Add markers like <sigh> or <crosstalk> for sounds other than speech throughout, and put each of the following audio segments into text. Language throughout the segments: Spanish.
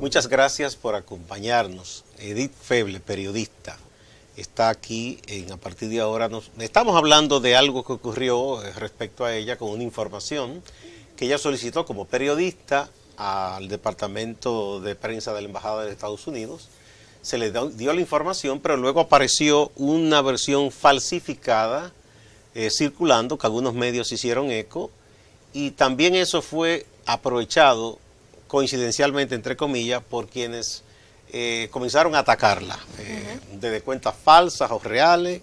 Muchas gracias por acompañarnos. Edith Feble, periodista, está aquí en, a partir de ahora. Nos, estamos hablando de algo que ocurrió eh, respecto a ella con una información que ella solicitó como periodista al Departamento de Prensa de la Embajada de Estados Unidos. Se le dio la información, pero luego apareció una versión falsificada eh, circulando, que algunos medios hicieron eco, y también eso fue aprovechado coincidencialmente, entre comillas, por quienes eh, comenzaron a atacarla, eh, desde cuentas falsas o reales,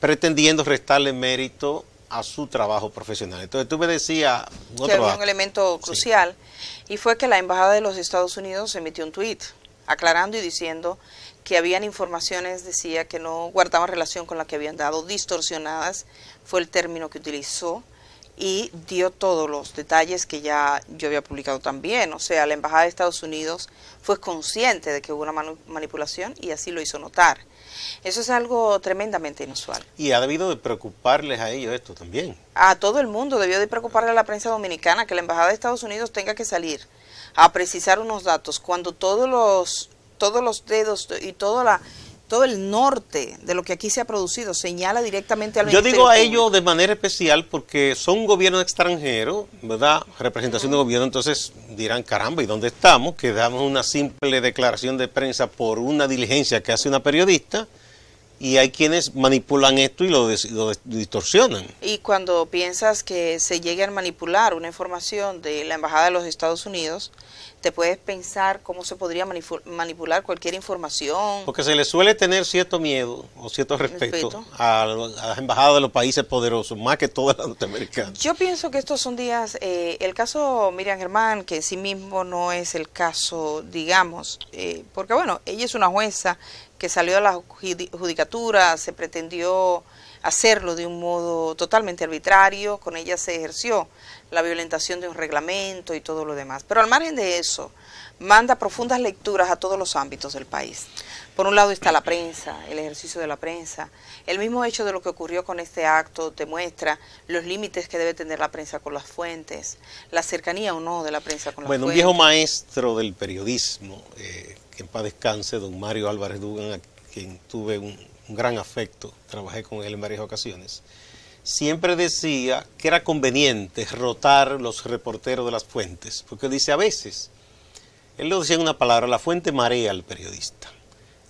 pretendiendo restarle mérito a su trabajo profesional. Entonces tú me decías... que había un elemento crucial y fue que la Embajada de los Estados Unidos emitió un tuit aclarando y diciendo que habían informaciones, decía, que no guardaban relación con la que habían dado, distorsionadas, fue el término que utilizó, y dio todos los detalles que ya yo había publicado también. O sea, la Embajada de Estados Unidos fue consciente de que hubo una manipulación y así lo hizo notar. Eso es algo tremendamente inusual. Y ha debido de preocuparles a ellos esto también. A todo el mundo debió de preocuparle a la prensa dominicana que la Embajada de Estados Unidos tenga que salir a precisar unos datos cuando todos los, todos los dedos y toda la todo el norte de lo que aquí se ha producido, señala directamente al Yo digo a ellos de manera especial porque son gobiernos extranjeros, ¿verdad? Representación de gobierno, entonces dirán, caramba, ¿y dónde estamos? Que damos una simple declaración de prensa por una diligencia que hace una periodista y hay quienes manipulan esto y lo, distorsionan. Y cuando piensas que se llegue a manipular una información de la Embajada de los Estados Unidos, te puedes pensar cómo se podría manipular cualquier información. Porque se le suele tener cierto miedo o cierto respeto, A, las embajadas de los países poderosos, más que todas las norteamericanas. Yo pienso que estos son días, eh, el caso Miriam Germán, que en sí mismo no es el caso, digamos, eh, porque bueno, ella es una jueza que salió a la judicatura, se pretendió hacerlo de un modo totalmente arbitrario, con ella se ejerció la violentación de un reglamento y todo lo demás. Pero al margen de eso, manda profundas lecturas a todos los ámbitos del país. Por un lado está la prensa, el ejercicio de la prensa. El mismo hecho de lo que ocurrió con este acto demuestra los límites que debe tener la prensa con las fuentes, la cercanía o no de la prensa con las fuentes. Bueno, un viejo maestro del periodismo, eh, que en paz descanse, don Mario Álvarez Dugan, a quien tuve un, gran afecto, trabajé con él en varias ocasiones, siempre decía que era conveniente rotar los reporteros de las fuentes, porque dice a veces, él lo decía en una palabra, la fuente marea al periodista.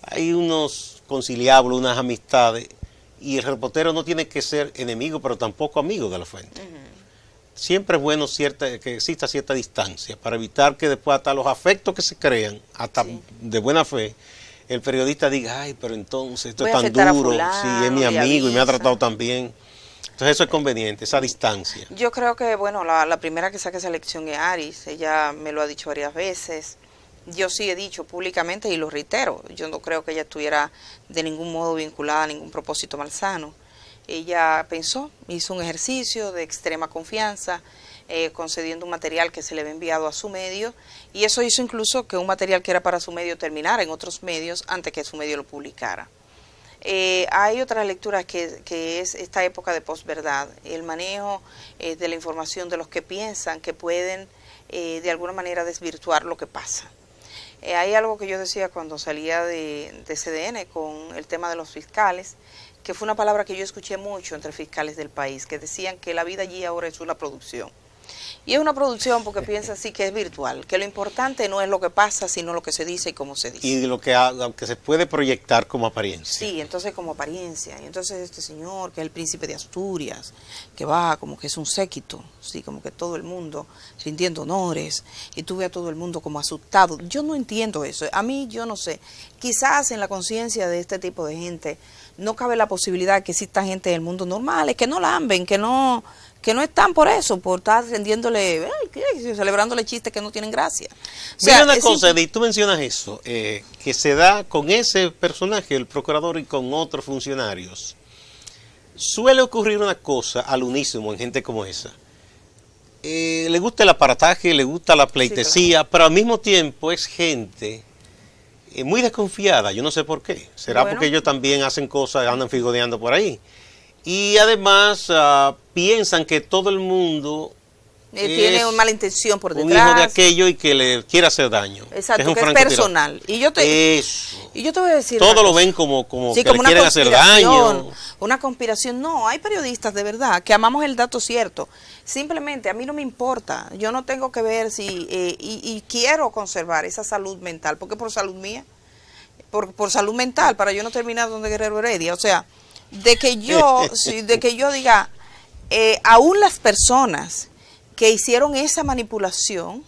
Hay unos conciliables, unas amistades, y el reportero no tiene que ser enemigo, pero tampoco amigo de la fuente siempre es bueno cierta, que exista cierta distancia para evitar que después hasta los afectos que se crean, hasta de buena fe, el periodista diga, ay, pero entonces esto es tan duro, si es mi amigo y, me ha tratado tan bien. Entonces eso es conveniente, esa distancia. Yo creo que, bueno, la, primera que saque esa elección es Aris, ella me lo ha dicho varias veces. Yo sí he dicho públicamente y lo reitero, yo no creo que ella estuviera de ningún modo vinculada a ningún propósito malsano. Ella pensó, hizo un ejercicio de extrema confianza, eh, concediendo un material que se le había enviado a su medio, y eso hizo incluso que un material que era para su medio terminara en otros medios antes que su medio lo publicara. Eh, hay otras lecturas que, es esta época de posverdad, el manejo eh, de la información de los que piensan que pueden de alguna manera desvirtuar lo que pasa. hay algo que yo decía cuando salía de CDN con el tema de los fiscales, que fue una palabra que yo escuché mucho entre fiscales del país, que decían que la vida allí ahora es una producción. Y es una producción porque <laughs> piensa así que es virtual, que lo importante no es lo que pasa, sino lo que se dice y cómo se dice. Y lo que, se puede proyectar como apariencia. Sí, entonces como apariencia. Y entonces este señor, que es el príncipe de Asturias, que va como que es un séquito, sí, como que todo el mundo rindiendo honores, y tú ves a todo el mundo como asustado. Yo no entiendo eso. A mí yo no sé. Quizás en la conciencia de este tipo de gente no cabe la posibilidad de que exista gente del mundo normal, que no lamben, que no que no están por eso, por estar rendiéndole, celebrándole chistes que no tienen gracia. O una cosa, y tú mencionas eso, eh, que se da con ese personaje, el procurador, y con otros funcionarios. Suele ocurrir una cosa al unísimo en gente como esa. Eh, le gusta el aparataje, le gusta la pleitesía, pero al mismo tiempo es gente muy desconfiada, yo no sé por qué. Será porque ellos también hacen cosas, andan figodeando por ahí. Y además ah, piensan que todo el mundo eh, tiene una mala intención por detrás. Un hijo de aquello y que le quiere hacer daño. Exacto, es personal. Y yo te y yo voy a decir Todo lo ven como como que quieren hacer daño. Una conspiración, no, hay periodistas de verdad que amamos el dato cierto Simplemente a mí no me importa, yo no tengo que ver si, eh, y, quiero conservar esa salud mental, porque por salud mía, por, por salud mental, para yo no terminar donde Guerrero Heredia, o sea, de que yo, <laughs> de que yo diga, eh, aún las personas que hicieron esa manipulación,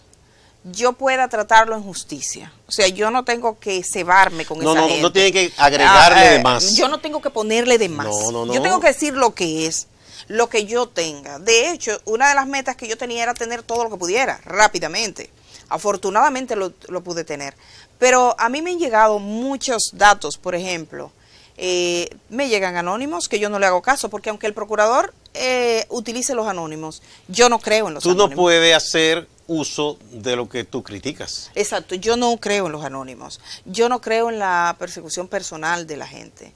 yo pueda tratarlo en justicia. O sea, yo no tengo que cebarme con no, no, gente. No, tiene que agregarle ah, de eh, más. Yo no tengo que ponerle de más. yo tengo que decir lo que es lo que yo tenga. De hecho, una de las metas que yo tenía era tener todo lo que pudiera rápidamente. Afortunadamente lo, pude tener. Pero a mí me han llegado muchos datos, por ejemplo. Eh, me llegan anónimos que yo no le hago caso, porque aunque el procurador eh, utilice los anónimos, yo no creo en los anónimos. Tú no puedes hacer uso de lo que tú criticas. Exacto, yo no creo en los anónimos, yo no creo en la persecución personal de la gente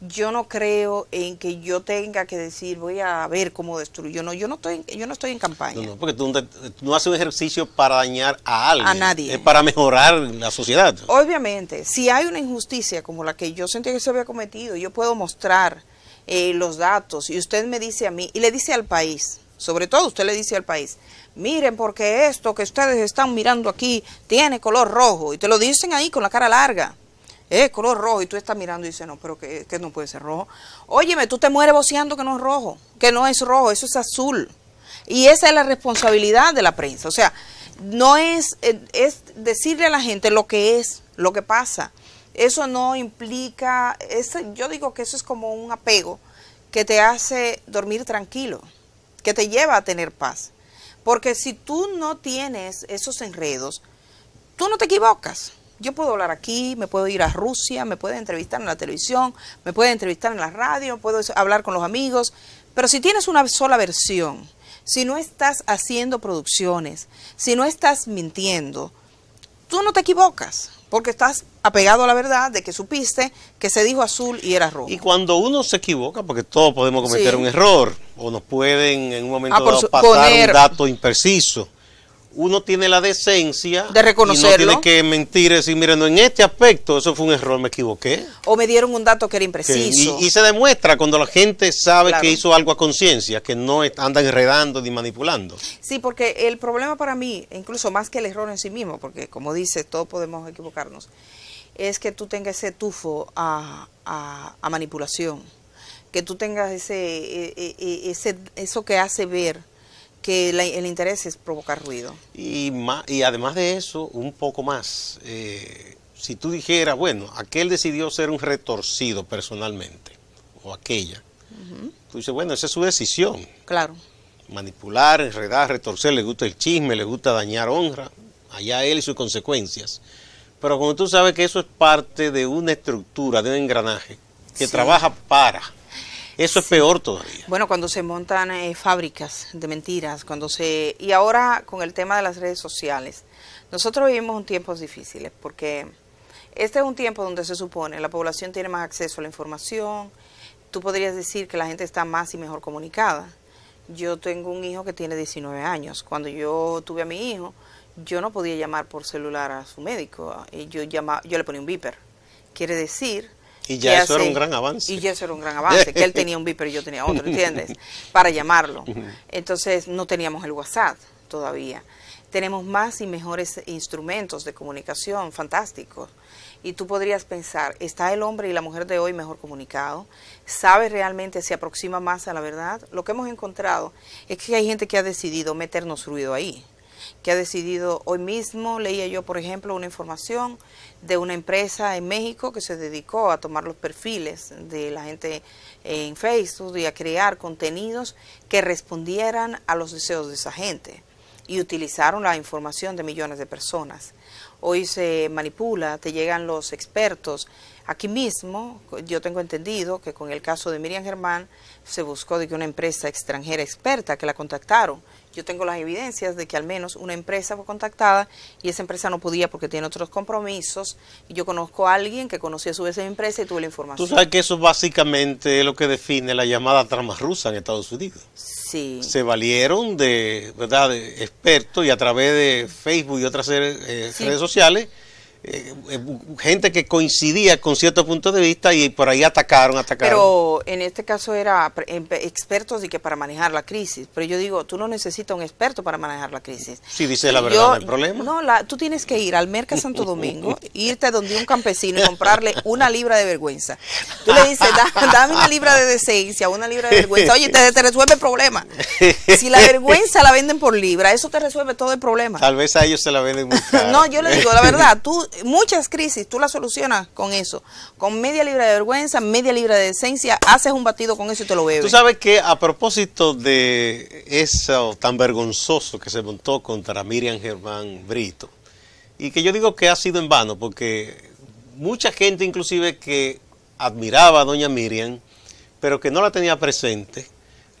yo no creo en que yo tenga que decir voy a ver cómo destruyo. No, yo no estoy, yo no estoy en campaña. No, porque tú, no haces un ejercicio para dañar a alguien. A nadie. Es para mejorar la sociedad. Obviamente, si hay una injusticia como la que yo sentí que se había cometido, yo puedo mostrar eh, los datos y usted me dice a mí y le dice al país, sobre todo usted le dice al país, miren porque esto que ustedes están mirando aquí tiene color rojo y te lo dicen ahí con la cara larga es color rojo y tú estás mirando y dices, no, pero que, no puede ser rojo. Óyeme, tú te mueres voceando que no es rojo, que no es rojo, eso es azul. Y esa es la responsabilidad de la prensa. O sea, no es, eh, es decirle a la gente lo que es, lo que pasa. Eso no implica, es, yo digo que eso es como un apego que te hace dormir tranquilo, que te lleva a tener paz. Porque si tú no tienes esos enredos, tú no te equivocas. Yo puedo hablar aquí, me puedo ir a Rusia, me pueden entrevistar en la televisión, me pueden entrevistar en la radio, puedo hablar con los amigos, pero si tienes una sola versión, si no estás haciendo producciones, si no estás mintiendo, tú no te equivocas, porque estás apegado a la verdad de que supiste que se dijo azul y era rojo. Y cuando uno se equivoca, porque todos podemos cometer un error, o nos pueden en un momento ah, dado pasar un dato impreciso uno tiene la decencia de reconocerlo. Y no tiene que mentir y decir, mira, en este aspecto eso fue un error, me equivoqué. O me dieron un dato que era impreciso. y, se demuestra cuando la gente sabe que hizo algo a conciencia, que no anda enredando ni manipulando. Sí, porque el problema para mí, e incluso más que el error en sí mismo, porque como dices, todos podemos equivocarnos, es que tú tengas ese tufo a, manipulación, que tú tengas ese, e, e, eso que hace ver que el interés es provocar ruido. Y, y además de eso, un poco más, eh, si tú dijeras, bueno, aquel decidió ser un retorcido personalmente, o aquella, tú dices, bueno, esa es su decisión. Claro. Manipular, enredar, retorcer, le gusta el chisme, le gusta dañar honra, allá él y sus consecuencias. Pero como tú sabes que eso es parte de una estructura, de un engranaje, que trabaja para eso es peor todavía. Bueno, cuando se montan eh, fábricas de mentiras, cuando se... Y ahora con el tema de las redes sociales. Nosotros vivimos un tiempos difíciles porque este es un tiempo donde se supone la población tiene más acceso a la información. Tú podrías decir que la gente está más y mejor comunicada. Yo tengo un hijo que tiene 19 años. Cuando yo tuve a mi hijo, yo no podía llamar por celular a su médico. Yo, llamaba, yo le ponía un viper. Quiere decir y ya, eso era un gran avance. Y ya eso era un gran avance, que él tenía un viper y yo tenía otro, <laughs> ¿entiendes? Para llamarlo. Entonces no teníamos el WhatsApp todavía. Tenemos más y mejores instrumentos de comunicación fantásticos. Y tú podrías pensar, ¿está el hombre y la mujer de hoy mejor comunicado? ¿Sabe realmente, se aproxima más a la verdad? Lo que hemos encontrado es que hay gente que ha decidido meternos ruido ahí que ha decidido hoy mismo. Leía yo, por ejemplo, una información de una empresa en México que se dedicó a tomar los perfiles de la gente en Facebook y a crear contenidos que respondieran a los deseos de esa gente y utilizaron la información de millones de personas. Hoy se manipula, te llegan los expertos. Aquí mismo, yo tengo entendido que con el caso de Miriam Germán se buscó de que una empresa extranjera experta que la contactaron yo tengo las evidencias de que al menos una empresa fue contactada y esa empresa no podía porque tiene otros compromisos. Y Yo conozco a alguien que conocía a su vez esa empresa y tuve la información. Tú sabes que eso básicamente es lo que define la llamada trama rusa en Estados Unidos. Sí. Se valieron de, ¿verdad?, de expertos y a través de Facebook y otras eh, redes sociales eh, eh, gente que coincidía con cierto punto de vista y por ahí atacaron, atacaron. Pero en este caso era em, expertos y que para manejar la crisis. Pero yo digo, tú no necesitas un experto para manejar la crisis. Si dice la verdad, el no hay problema. No, tú tienes que ir al Merca Santo <laughs> Domingo, irte donde un campesino y comprarle <laughs> una libra de vergüenza. Tú le dices, dame una libra de decencia, una libra de vergüenza. Oye, te, resuelve el problema. Si la vergüenza la venden por libra, eso te resuelve todo el problema. Tal vez a ellos se la venden <laughs> No, yo le digo, la verdad, tú muchas crisis tú las solucionas con eso, con media libra de vergüenza, media libra de decencia, haces un batido con eso y te lo bebes. Tú sabes que a propósito de eso tan vergonzoso que se montó contra Miriam Germán Brito, y que yo digo que ha sido en vano, porque mucha gente inclusive que admiraba a doña Miriam, pero que no la tenía presente,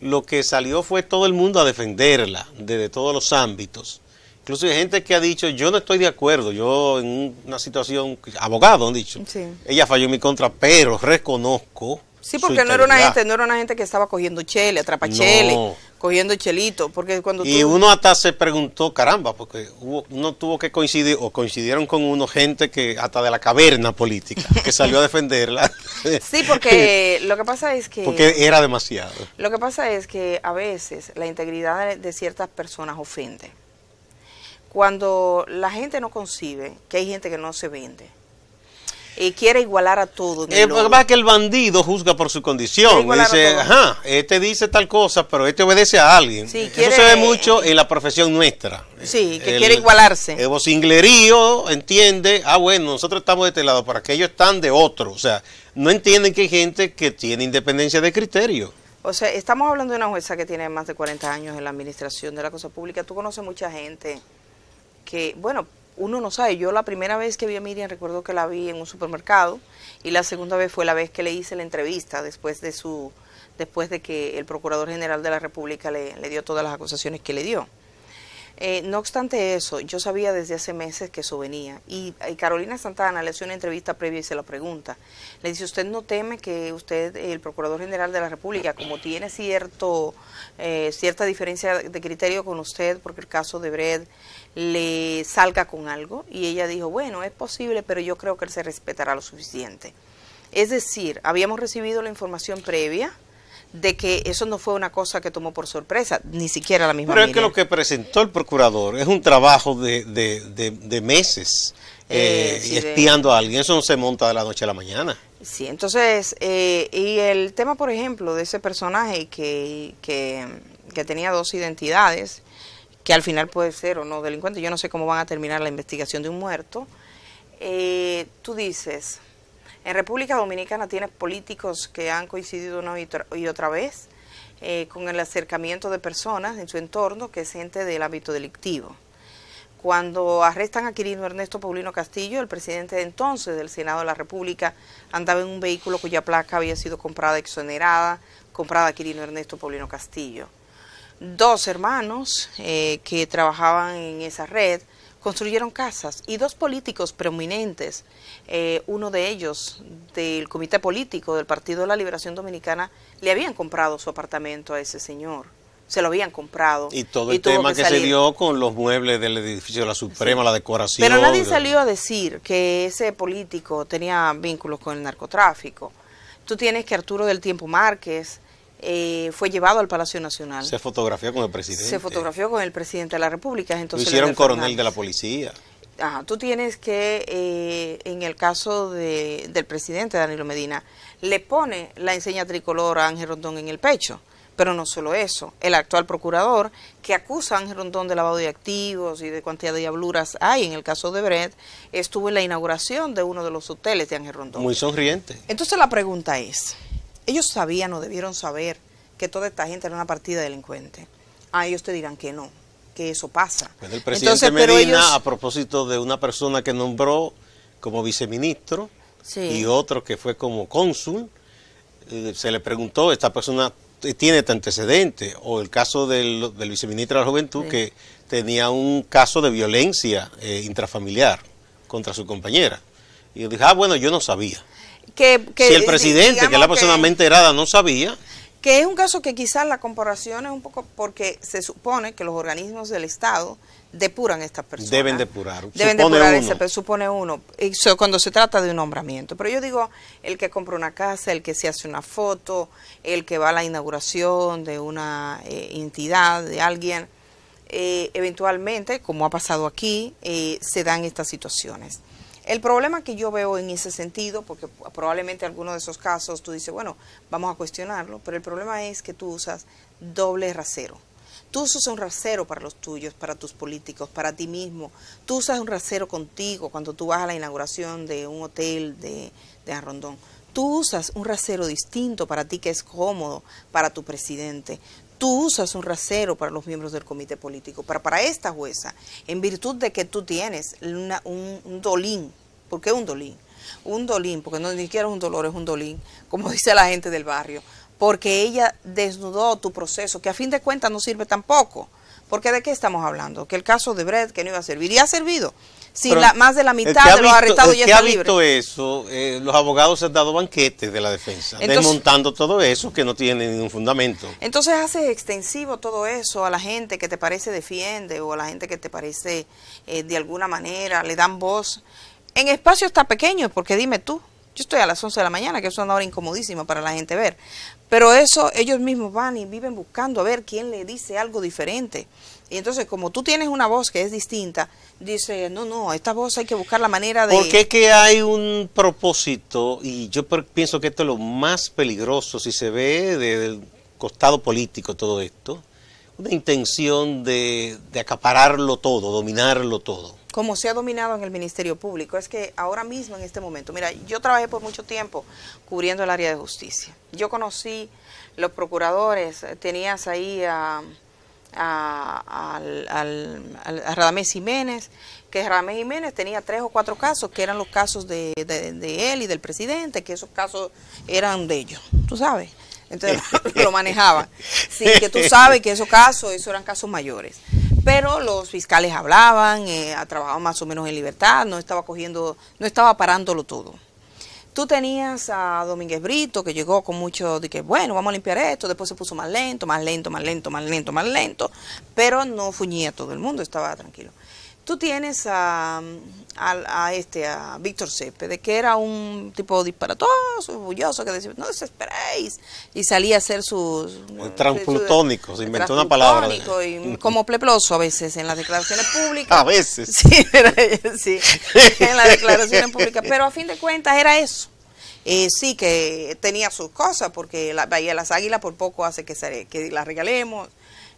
lo que salió fue todo el mundo a defenderla desde todos los ámbitos. Incluso hay gente que ha dicho, yo no estoy de acuerdo, yo en una situación, abogado han dicho, ella falló en mi contra, pero reconozco. Sí, porque no era una gente, no era una gente que estaba cogiendo chele, atrapachele, cogiendo chelito, porque cuando Y uno hasta se preguntó, caramba, porque uno tuvo que coincidir, o coincidieron con uno gente que hasta de la caverna política, que salió a <laughs> defenderla. sí, porque <laughs> lo que pasa es que... Porque era demasiado. Lo que pasa es que a veces la integridad de ciertas personas ofende cuando la gente no concibe que hay gente que no se vende y quiere igualar a todo. Eh, más que el bandido juzga por su condición. Dice, ajá, este dice tal cosa, pero este obedece a alguien. Eso se ve mucho en la profesión nuestra. Sí, que quiere igualarse. El vocinglerío entiende, ah, bueno, nosotros estamos de este lado, para que ellos están de otro. O sea, no entienden que hay gente que tiene independencia de criterio. O sea, estamos hablando de una jueza que tiene más de 40 años en la administración de la cosa pública. Tú conoces mucha gente que, bueno, uno no sabe. Yo la primera vez que vi a Miriam recuerdo que la vi en un supermercado y la segunda vez fue la vez que le hice la entrevista después de su después de que el Procurador General de la República le, le dio todas las acusaciones que le dio. Eh, no obstante eso, yo sabía desde hace meses que eso venía. Y, eh, Carolina Santana le hace una entrevista previa y se la pregunta. Le dice, ¿usted no teme que usted, el Procurador General de la República, como tiene cierto, eh, cierta diferencia de criterio con usted, porque el caso de Bred le salga con algo? Y ella dijo, bueno, es posible, pero yo creo que él se respetará lo suficiente. Es decir, habíamos recibido la información previa de que eso no fue una cosa que tomó por sorpresa, ni siquiera la misma. Pero es que lo que presentó el procurador es un trabajo de, de, de, meses y eh, eh, espiando a alguien, eso no se monta de la noche a la mañana. Sí, entonces, eh, y el tema, por ejemplo, de ese personaje que, que tenía dos identidades, que al final puede ser o no delincuente, yo no sé cómo van a terminar la investigación de un muerto, tú dices, en República Dominicana tiene políticos que han coincidido una y otra vez eh, con el acercamiento de personas en su entorno que es gente del ámbito delictivo. Cuando arrestan a Quirino Ernesto Paulino Castillo, el presidente de entonces del Senado de la República andaba en un vehículo cuya placa había sido comprada exonerada, comprada a Quirino Ernesto Paulino Castillo. Dos hermanos eh, que trabajaban en esa red construyeron casas y dos políticos prominentes, eh, uno de ellos del comité político del Partido de la Liberación Dominicana, le habían comprado su apartamento a ese señor. Se lo habían comprado. Y todo el tema que, se dio con los muebles del edificio de la Suprema, la decoración. Pero nadie salió a decir que ese político tenía vínculos con el narcotráfico. Tú tienes que Arturo del Tiempo Márquez, eh, fue llevado al Palacio Nacional. Se fotografió con el presidente. Se fotografió con el presidente de la República. Entonces, Lo hicieron coronel de la policía. tú tienes que, eh, en el caso de, del presidente Danilo Medina, le pone la enseña tricolor a Ángel Rondón en el pecho. Pero no solo eso, el actual procurador que acusa a Ángel Rondón de lavado de activos y de cuantía de diabluras hay en el caso de Brett, estuvo en la inauguración de uno de los hoteles de Ángel Rondón. Muy sonriente. Entonces la pregunta es, ellos sabían o debieron saber que toda esta gente era una partida delincuente. A ah, ellos te dirán que no, que eso pasa. el presidente Entonces, Medina, a propósito de una persona que nombró como viceministro y otro que fue como cónsul, eh, se le preguntó, esta persona tiene este antecedente, o el caso del, viceministro de la Juventud que tenía un caso de violencia eh, intrafamiliar contra su compañera. Y yo dije, ah, bueno, yo no sabía si el presidente, que es la persona enterada, no sabía. Que es un caso que quizás la comparación es un poco porque se supone que los organismos del Estado depuran estas personas. Deben depurar. Deben depurar, uno. Ese, supone uno, cuando se trata de un nombramiento. Pero yo digo, el que compra una casa, el que se hace una foto, el que va a la inauguración de una eh, entidad, de alguien, eh, eventualmente, como ha pasado aquí, eh, se dan estas situaciones. El problema que yo veo en ese sentido, porque probablemente alguno de esos casos tú dices, bueno, vamos a cuestionarlo, pero el problema es que tú usas doble rasero. Tú usas un rasero para los tuyos, para tus políticos, para ti mismo. Tú usas un rasero contigo cuando tú vas a la inauguración de un hotel de, de Arrondón. Tú usas un rasero distinto para ti que es cómodo, para tu presidente tú usas un rasero para los miembros del comité político, para, para esta jueza, en virtud de que tú tienes un, dolín. ¿Por qué un dolín? Un dolín, porque no ni siquiera es un dolor, es un dolín, como <laughs> dice la gente del barrio, porque ella desnudó tu proceso, que a fin de cuentas no sirve tampoco. Porque de qué estamos hablando? Que el caso de Brett, que no iba a servir, y ha servido. Si la, más de la mitad de los arrestados ya están libres. ha visto eso, eh, los abogados han dado banquetes de la defensa, desmontando todo eso que no tiene ningún fundamento. Entonces haces extensivo todo eso a la gente que te parece defiende o a la gente que te parece eh, de alguna manera le dan voz en espacio está pequeño, porque dime tú, yo estoy a las 11 de la mañana, que es una hora incomodísima para la gente ver. Pero eso ellos mismos van y viven buscando a ver quién le dice algo diferente. Y entonces, como tú tienes una voz que es distinta, dice, no, no, esta voz hay que buscar la manera de... Porque es que hay un propósito, y yo pienso que esto es lo más peligroso, si se ve del costado político todo esto, una intención de acapararlo todo, dominarlo todo como se ha dominado en el Ministerio Público, es que ahora mismo, en este momento, mira, yo trabajé por mucho tiempo cubriendo el área de justicia. Yo conocí los procuradores, eh, tenías ahí a, a, al, Radamés Jiménez, que Radamés Jiménez tenía tres o cuatro casos, que eran los casos de, él y del presidente, que esos casos eran de ellos, tú sabes. Entonces <laughs> lo manejaba, Sí, que tú sabes que esos casos, esos eran casos mayores pero los fiscales hablaban, eh, ha trabajado más o menos en libertad, no estaba cogiendo, no estaba parándolo todo. Tú tenías a Domínguez Brito que llegó con mucho de que, bueno, vamos a limpiar esto, después se puso más lento, más lento, más lento, más lento, más lento, pero no fuñía todo el mundo, estaba tranquilo. Tú tienes a, este, a Víctor de que era un tipo disparatoso, orgulloso, que decía, no desesperéis, y salía a hacer sus... Transplutónico, se inventó una palabra. Y como pleploso a veces en las declaraciones públicas. <laughs> A veces. <laughs> Sí, en las declaraciones públicas, pero a fin de cuentas era eso. Eh, sí que tenía sus cosas, porque la las Águilas por poco hace que, las que regalemos,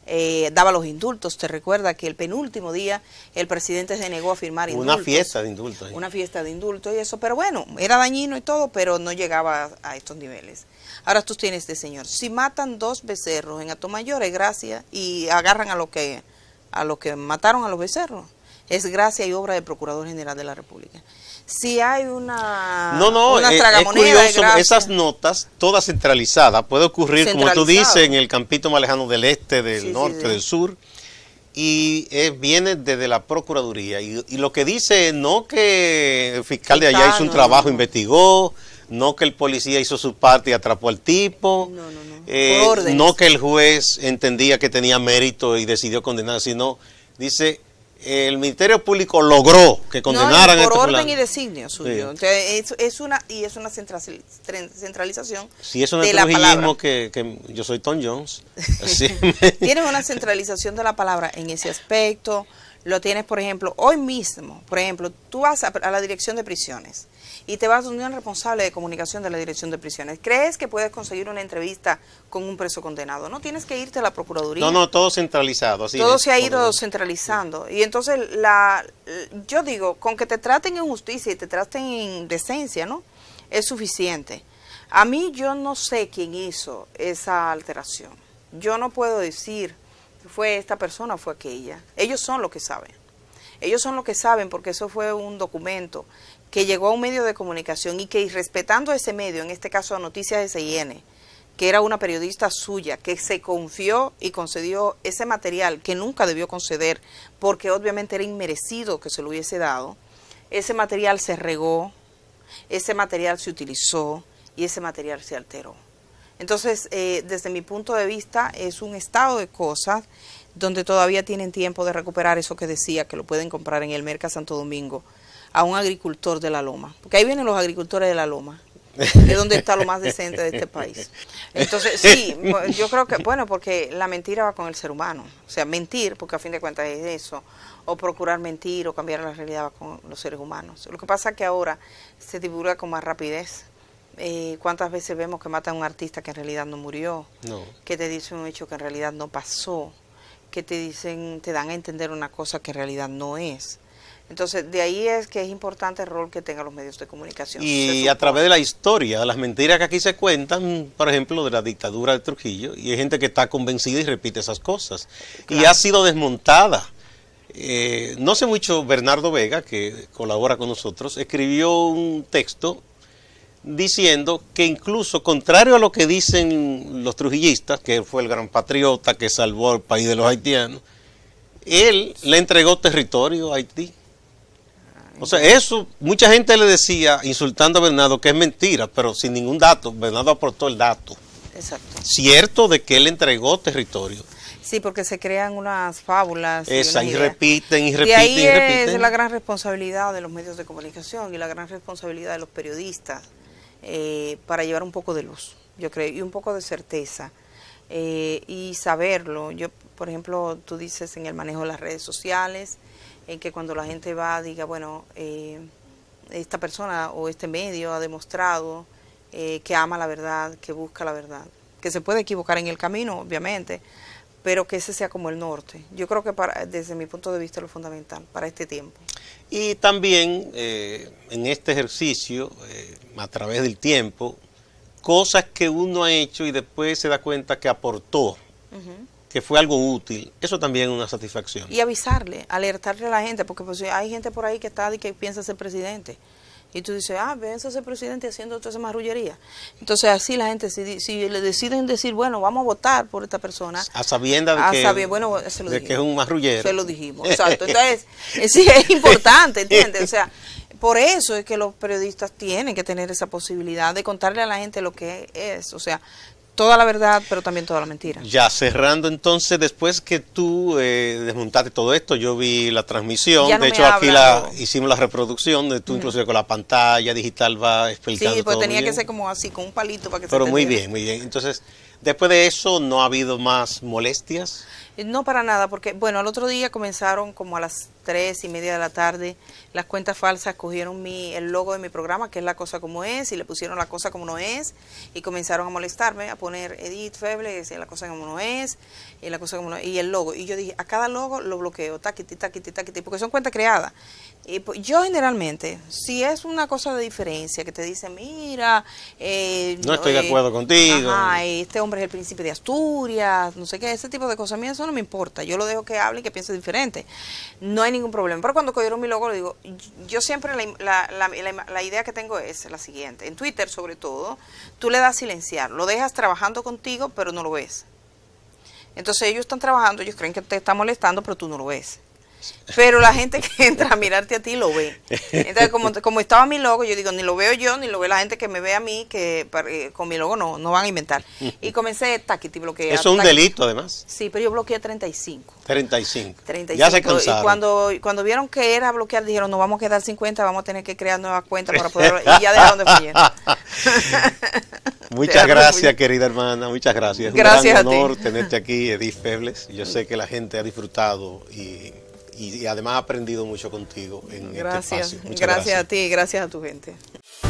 eh, daba los indultos. Te recuerda que el penúltimo día el presidente se negó a firmar indultos. Una fiesta de indultos. Una fiesta de indultos y eso. Pero bueno, era dañino y todo, pero no llegaba a, estos niveles. Ahora tú tienes este señor. Si matan dos becerros en mayor es gracia y agarran a los que, a los que mataron a los becerros. Es gracia y obra del Procurador General de la República si hay una. No, eh, es, curioso, esas notas, todas centralizadas, puede ocurrir, como tú dices, en el campito más lejano del este, del norte, del sur, y eh, viene desde la Procuraduría. Y, lo que dice, no que el fiscal de allá hizo un trabajo, investigó, no que el policía hizo su parte y atrapó al tipo, no, no eh, que el juez entendía que tenía mérito y decidió condenar, sino dice el Ministerio Público logró que condenaran por este orden y designio suyo. es, una y es una centralización. Si es de Que, yo soy Tom Jones. <laughs> tienes una centralización de la palabra en ese aspecto. Lo tienes, por ejemplo, hoy mismo, por ejemplo, tú vas a la dirección de prisiones y te vas a un responsable de comunicación de la Dirección de Prisiones. ¿Crees que puedes conseguir una entrevista con un preso condenado? No tienes que irte a la Procuraduría. No, no, todo centralizado. todo se ha ido centralizando. Y entonces, la, yo digo, con que te traten en justicia y te traten en decencia, ¿no? Es suficiente. A mí yo no sé quién hizo esa alteración. Yo no puedo decir fue esta persona o fue aquella. Ellos son los que saben. Ellos son los que saben porque eso fue un documento que llegó a un medio de comunicación y que irrespetando ese medio, en este caso a Noticias SIN, que era una periodista suya, que se confió y concedió ese material que nunca debió conceder, porque obviamente era inmerecido que se lo hubiese dado, ese material se regó, ese material se utilizó y ese material se alteró. Entonces, eh, desde mi punto de vista, es un estado de cosas donde todavía tienen tiempo de recuperar eso que decía, que lo pueden comprar en el Mercado Santo Domingo a un agricultor de la loma, porque ahí vienen los agricultores de la loma, es donde está lo más decente de este país. Entonces, sí, yo creo que, bueno, porque la mentira va con el ser humano, o sea, mentir, porque a fin de cuentas es eso, o procurar mentir o cambiar la realidad va con los seres humanos. Lo que pasa es que ahora se divulga con más rapidez. Eh, ¿Cuántas veces vemos que matan a un artista que en realidad no murió? Que te dicen un hecho que en realidad no pasó, que te dicen, te dan a entender una cosa que en realidad no es. Entonces, de ahí es que es importante el rol que tengan los medios de comunicación. Y a través de la historia, de las mentiras que aquí se cuentan, por ejemplo, de la dictadura de Trujillo, y hay gente que está convencida y repite esas cosas. Y ha sido desmontada. Eh, no sé mucho, Bernardo Vega, que colabora con nosotros, escribió un texto diciendo que incluso, contrario a lo que dicen los trujillistas, que fue el gran patriota que salvó el país de los haitianos, él le entregó territorio a Haití o sea, eso, mucha gente le decía, insultando a Bernardo, que es mentira, pero sin ningún dato. Bernardo aportó el dato. Exacto. Cierto de que él entregó territorio. Sí, porque se crean unas fábulas. Esa, y, y repiten, y repiten, y ahí Es la gran responsabilidad de los medios de comunicación y la gran responsabilidad de los periodistas eh, para llevar un poco de luz, yo creo, y un poco de certeza. Eh, y saberlo. Yo, por ejemplo, tú dices en el manejo de las redes sociales, en que cuando la gente va diga, bueno, eh, esta persona o este medio ha demostrado eh, que ama la verdad, que busca la verdad, que se puede equivocar en el camino, obviamente, pero que ese sea como el norte. Yo creo que para, desde mi punto de vista es lo fundamental para este tiempo. Y también eh, en este ejercicio, a través del tiempo, cosas que uno ha hecho y después se da cuenta que aportó que fue algo útil, eso también es una satisfacción. Y avisarle, alertarle a la gente, porque pues, hay gente por ahí que está y que piensa ser presidente. Y tú dices, ah, piensa ser presidente haciendo toda esa marrullería. Entonces así la gente, si, le deciden decir, bueno, vamos a votar por esta persona. A sabienda de, que, es un marrullero. Se lo dijimos, <laughs> exacto. Entonces, es importante, ¿entiendes? O sea, por eso es que los periodistas tienen que tener esa posibilidad de contarle a la gente lo que es. O sea, toda la verdad, pero también toda la mentira. Ya, cerrando entonces, después que tú eh, desmontaste todo esto, yo vi la transmisión, de hecho aquí la, hicimos la reproducción, de tú inclusive con la pantalla digital va explicando Sí, pues tenía que ser como así, con un palito para que Pero muy bien, muy bien. Entonces, después de eso, ¿no ha habido más molestias? No, para nada, porque, bueno, el otro día comenzaron como a las tres y media de la tarde, las cuentas falsas cogieron mi, el logo de mi programa, que es La Cosa Como Es, y le pusieron La Cosa Como No Es, y comenzaron a molestarme, a poner Edith Feble, La Cosa Como No Es, y La Cosa Como No Es, y el logo. Y yo dije, a cada logo lo bloqueo, taquiti, taquiti, taquiti, porque son cuentas creadas. Y pues, yo generalmente, si es una cosa de diferencia, que te dice, mira... Eh, no estoy de eh, acuerdo contigo. este hombre es el príncipe de Asturias, no sé qué, ese tipo de cosas mías son no me importa, yo lo dejo que hable y que piense diferente, no hay ningún problema. Pero cuando cogieron mi logo, lo digo, yo siempre la, la, la, la, idea que tengo es la siguiente, en Twitter sobre todo, tú le das silenciar, lo dejas trabajando contigo, pero no lo ves. Entonces ellos están trabajando, ellos creen que te está molestando, pero tú no lo ves pero la gente que <laughs> entra a mirarte a ti lo ve. Entonces, como, estaba mi logo, yo digo, ni lo veo yo, ni lo ve la gente que me ve a mí, que eh, con mi logo no, no van a inventar. Y comencé, taquiti, bloqueé. Eso es un delito, además. Sí, pero yo bloqueé 35. 35. 35. Ya se cansaron. Y cuando, cuando vieron que era bloquear, dijeron, no vamos a quedar 50, vamos a tener que crear nuevas cuentas para poder... <laughs> y ya dejaron de fluir. <laughs> Muchas gracias, querida hermana, muchas gracias. gracias es un honor tenerte aquí, Edith Febles. Yo sé que la gente ha disfrutado y y, además he aprendido mucho contigo en este gracias. este espacio. gracias, gracias a ti, y gracias a tu gente.